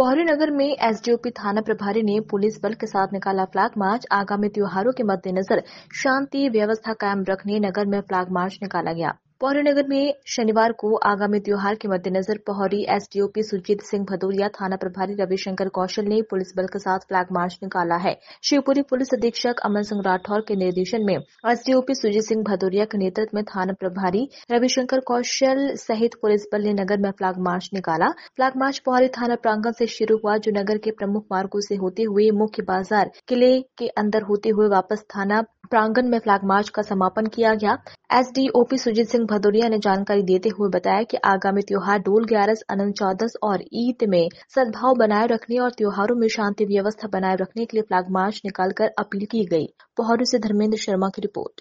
पोहरी नगर में एसडीओपी थाना प्रभारी ने पुलिस बल के साथ निकाला फ्लैग मार्च आगामी त्योहारों के मद्देनजर शांति व्यवस्था कायम रखने नगर में फ्लैग मार्च निकाला गया पौरी नगर में शनिवार को आगामी त्योहार के मद्देनजर पौरी एसडीओपी सुजीत सिंह भदौरिया थाना प्रभारी रविशंकर कौशल ने पुलिस बल के साथ फ्लैग मार्च निकाला है शिवपुरी पुलिस अधीक्षक अमन सिंह राठौर के निर्देशन में एसडीओपी सुजीत सिंह भदौरिया के नेतृत्व में थाना प्रभारी रविशंकर कौशल सहित पुलिस बल ने नगर में फ्लैग मार्च निकाला फ्लैग मार्च पौहरी थाना प्रांगण से शुरू हुआ जो नगर के प्रमुख मार्गो से होते हुए मुख्य बाजार किले के अंदर होते हुए वापस थाना प्रांगण में फ्लैग मार्च का समापन किया गया S D O P Sujeet Singh Bhadauria ने जानकारी देते हुए बताया कि आगामी त्योहार डोल ग्यारस अनंत चौदस और ईद में सद्भाव बनाए रखने और त्योहारों में शांति व्यवस्था बनाए रखने के लिए फ्लैग मार्च निकालकर अपील की गई। पोहरू से धर्मेंद्र शर्मा की रिपोर्ट